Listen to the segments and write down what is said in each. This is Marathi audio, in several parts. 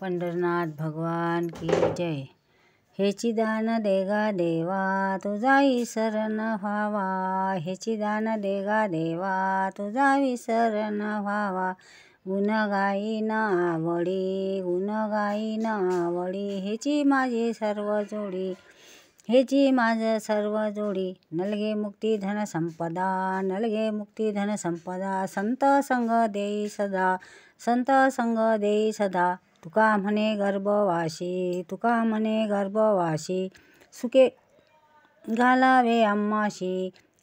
पंढरनाथ भगवान की जय हेची दान देगा देवा तुझा विसरण व्हावा हेची दान देगा देवा तुझा विसरण व्हावा गुणगाई न आवडी गाई न वडी हेची माझी सर्व जोडी हेची माझं सर्व जोडी नलगे मुक्ती धन संपदा नलगे मुक्ती धन संपदा संत संग देई सदा संत संग देई सदा तुका म्हणे गर्भवाशी तुका म्हणे गर्भवाशी सुके घालावे अम्माशी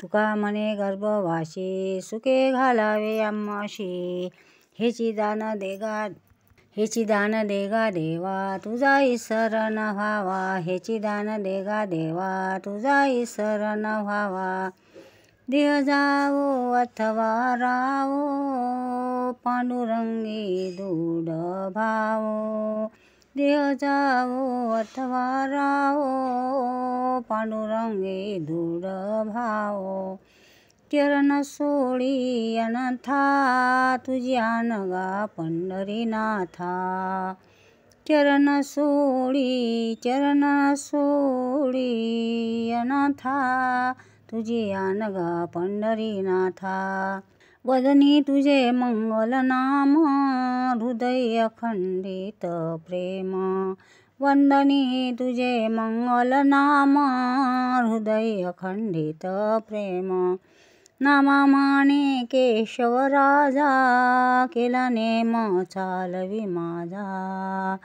तुका म्हणे गर्भवाशी सुके घालावे अम्माशी हेची दान देगा हेची दान देगा देवा तुझा इसर न व्हावा हेची दान देगा देवा तुझा इसर न व्हावा देह जावो अथवा रावो पांडुरंगी दूड भावो देह जावो अथवा रावो पांडुरंगी दूड भावो चरण सोळी अनथा तुझी अनगा पंढरीनाथा चरण सोडी चरण सोडी अनथा तुझी आनगा पंढरी वदनी तुझे मंगल नाम हृदय अखंडित प्रेम वंदनी तुझे मंगल नाम हृदय अखंडित प्रेम नममाने केशवराजा किलने मोचालवि माझा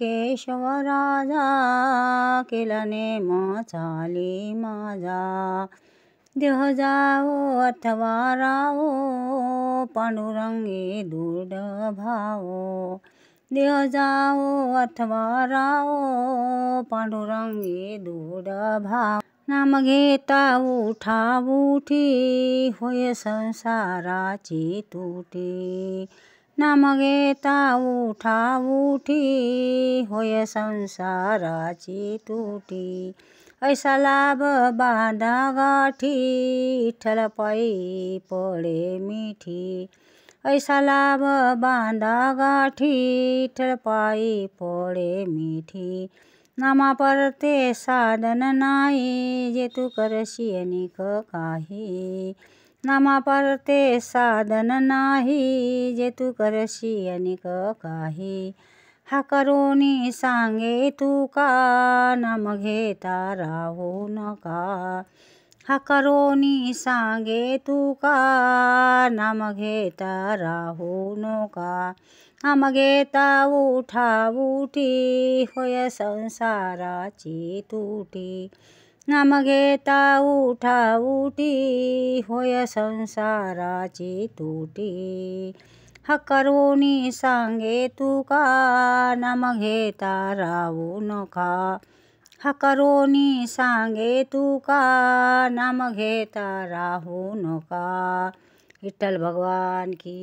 केशव राजा किलने मचाली माजा देह जाओ अथवा राओ पांडुरंगे दूर भाओ देह जाओ अथवा राओ पांडुरंगे दूर भाओ नाम नामघेता उठा उठी होय संसाराची तुटी नाम घेता उठा उठी होय संसाराची तुटी ऐसा लाभ बाधा गाठी इठल पै पडे मिठी ऐसा लाभ बाधा गाठी ठरपाई पडे मिठी नामा ते साधन नाही जे तू करशी अनेक काही नामा ते साधन नाही जे तू करशी अनेक काही हा करुणी सांगे तू का नाम घेता राहू नका हकरोनी सांगे तुका नाम घेता राहू का हम घेता उठा उठी होय ची तूटी नाम घेता उठा उठी होय संसाराची तुटी हकरोनी सांगे तुका नाम घेता राहू का हकरोनी सांगे तुका नाम घेता राहू नका विठल भगवान की